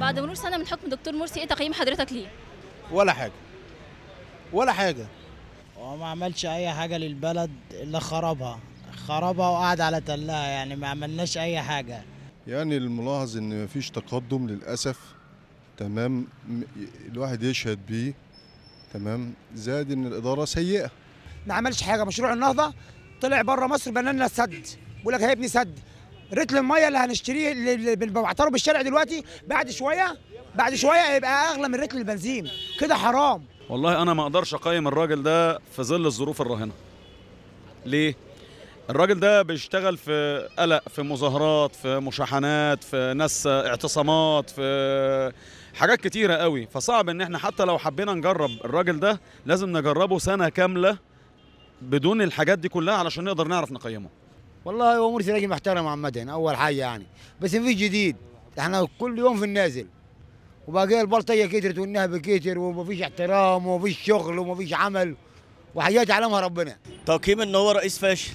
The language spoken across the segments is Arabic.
بعد مرور سنه من حكم دكتور مرسي ايه تقييم حضرتك ليه؟ ولا حاجه ولا حاجه هو ما عملش اي حاجه للبلد الا خربها خربها وقعد على تلها يعني ما عملناش اي حاجه يعني الملاحظ ان مفيش تقدم للاسف تمام الواحد يشهد بيه تمام زاد ان الاداره سيئه ما عملش حاجه مشروع النهضه طلع بره مصر بنى لنا سد بيقول لك هيبني سد رتل الميه اللي هنشتريه اللي بالشارع دلوقتي بعد شويه بعد شويه هيبقى اغلى من رتل البنزين كده حرام والله انا ما اقدرش اقيم الراجل ده في ظل الظروف الراهنه ليه الراجل ده بيشتغل في قلق في مظاهرات في مشاحنات في ناس اعتصامات في حاجات كتيره قوي فصعب ان احنا حتى لو حبينا نجرب الراجل ده لازم نجربه سنه كامله بدون الحاجات دي كلها علشان نقدر نعرف نقيمه والله هو مرسي راجل محترم عامة يعني أول حاجة يعني بس في جديد احنا كل يوم في النازل وباقي البلطية كترت والنهب كتر ومفيش احترام ومفيش شغل ومفيش عمل وحاجات علمها ربنا تقييم ان هو رئيس فاشل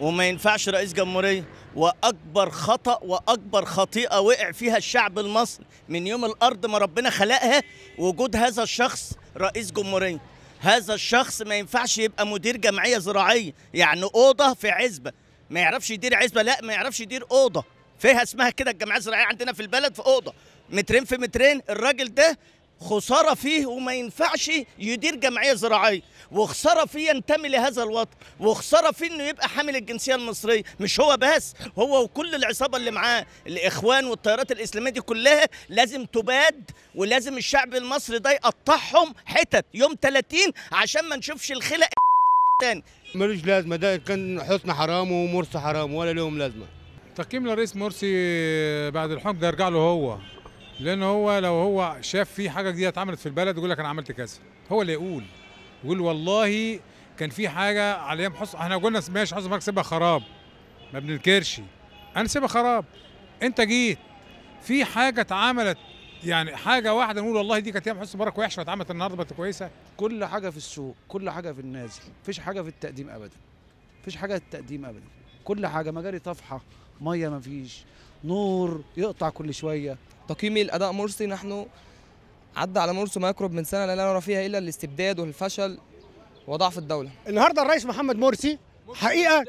وما ينفعش رئيس جمهوريه واكبر خطا واكبر خطيئه وقع فيها الشعب المصري من يوم الارض ما ربنا خلقها وجود هذا الشخص رئيس جمهوريه هذا الشخص ما ينفعش يبقى مدير جمعيه زراعيه يعني اوضه في عزبه ما يعرفش يدير عزبه لا ما يعرفش يدير اوضه فيها اسمها كده الجمعيه الزراعيه عندنا في البلد في اوضه مترين في مترين الراجل ده خساره فيه وما ينفعش يدير جمعيه زراعيه وخساره فيه ينتمي لهذا الوطن وخساره فيه انه يبقى حامل الجنسيه المصريه مش هو بس هو وكل العصابه اللي معاه الاخوان والتيارات الاسلاميه دي كلها لازم تباد ولازم الشعب المصري ده يقطعهم حتت يوم 30 عشان ما نشوفش الخلق تاني ملوش لازمه ده كان حسن حرام ومرسي حرام ولا لهم لازمه تقييم لرئيس مرسي بعد الحكم ده يرجع له هو لان هو لو هو شاف في حاجه جديده اتعملت في البلد يقول لك انا عملت كذا هو اللي يقول يقول والله كان في حاجه ايام محص احنا قلنا ماشي حسن مبارك سيبها خراب ما بننكرش انا سيبها خراب انت جيت في حاجه اتعملت يعني حاجه واحده نقول والله دي كانت ايام حسن مبارك وحشه واتعملت النهارده بقت كويسه كل حاجه في السوق كل حاجه في النازل مفيش حاجه في التقديم ابدا مفيش حاجه في التقديم ابدا كل حاجه مجاري طفحه ميه مفيش نور يقطع كل شويه تقييمي لاداء مرسي نحن عدى على مرسي ما يقرب من سنه لا نرى فيها الا الاستبداد والفشل وضعف الدوله النهارده الرئيس محمد مرسي حقيقه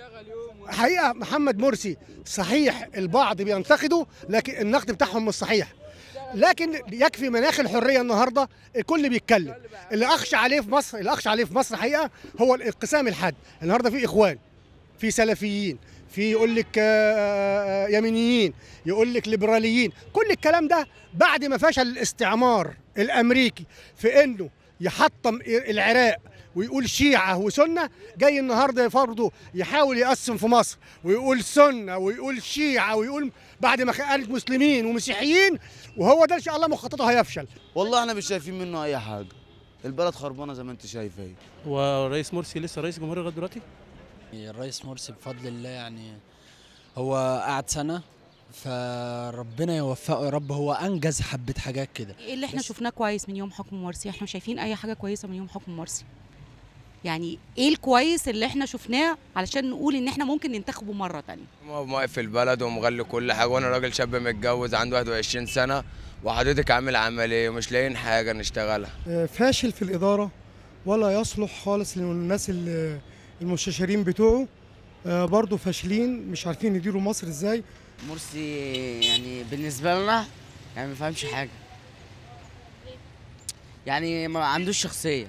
حقيقه محمد مرسي صحيح البعض بينتقده لكن النقد بتاعهم مش صحيح لكن يكفي مناخ الحريه النهارده الكل بيتكلم اللي اخشى عليه في مصر اللي اخشى عليه في مصر حقيقه هو الانقسام الحاد النهارده في اخوان في سلفيين في يقول لك آه، آه، آه، يمينيين يقول لك ليبراليين كل الكلام ده بعد ما فشل الاستعمار الامريكي في انه يحطم العراق ويقول شيعة وسنة جاي النهاردة برضه يحاول يقسم في مصر ويقول سنة ويقول شيعة ويقول بعد ما قالت مسلمين ومسيحيين وهو ده إن شاء الله مخططه هيفشل والله احنا مش شايفين منه أي حاجة البلد خربانة زي ما أنت شايف هي هو رئيس مرسي لسه رئيس جمهورية لغاية دلوقتي؟ الرئيس مرسي بفضل الله يعني هو قعد سنه فربنا يوفقه يا رب هو انجز حبه حاجات كده ايه اللي احنا شفناه كويس من يوم حكم مرسي احنا مش شايفين اي حاجه كويسه من يوم حكم مرسي يعني ايه الكويس اللي احنا شفناه علشان نقول ان احنا ممكن ننتخبه مره ثانيه هو موقف في البلد ومغلي كل حاجه وانا راجل شاب متجوز عنده 21 سنه وحضرتك عامل عمليه ومش لاقيين حاجه نشتغلها آه، فاشل في الاداره ولا يصلح خالص للناس اللي المستشارين بتوعه آه، برضه فاشلين مش عارفين يديروا مصر ازاي مرسي يعني بالنسبه لنا يعني ما فهمش حاجه يعني ما عندوش شخصيه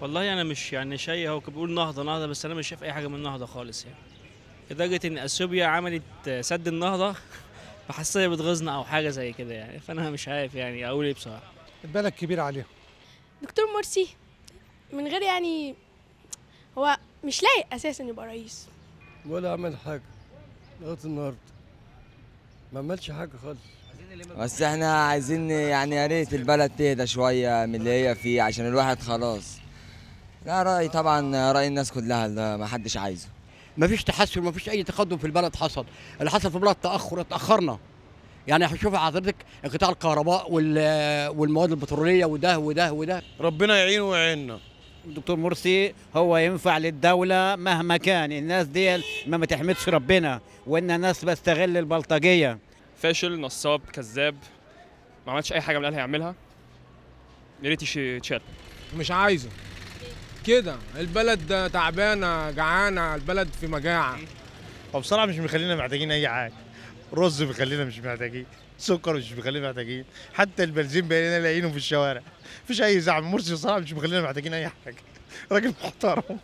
والله انا مش يعني شيء هو بيقول نهضه نهضه بس انا مش شايف اي حاجه من النهضه خالص يعني لدرجه ان اثيوبيا عملت آه، سد النهضه فحاسسها بتغيظنا او حاجه زي كده يعني فانا مش عارف يعني اقول ايه بصراحه البلد كبيره عليهم دكتور مرسي من غير يعني هو مش لايق اساسا يبقى رئيس ولا عمل حاجه لغايه النهارده ما عملش حاجه خالص بس احنا عايزين يعني يا ريت البلد تهدى شويه من اللي هي فيه عشان الواحد خلاص لا راي طبعا راي الناس كلها ما حدش عايزه ما فيش تحسن ما فيش اي تقدم في البلد حصل اللي حصل في البلد تاخر اتاخرنا يعني هشوف حضرتك انقطاع الكهرباء والمواد البتروليه وده وده وده ربنا يعينه ويعيننا دكتور مرسي هو ينفع للدوله مهما كان الناس دي ما ما تحمدش ربنا وان ناس بستغل البلطجيه فاشل نصاب كذاب ما عملش اي حاجه من اللي هيعملها يا ريت يتشال مش عايزه كده البلد تعبانه جعانه البلد في مجاعه وبصراحه مش مخلينا محتاجين اي حاجه رز بيخلينا مش محتاجين سكر مش مخلينا محتاجين حتى البنزين بقينا لاقيينه في الشوارع مفيش اي زعم مرسي صراحه مش مخلينا محتاجين اي حاجه راجل محترم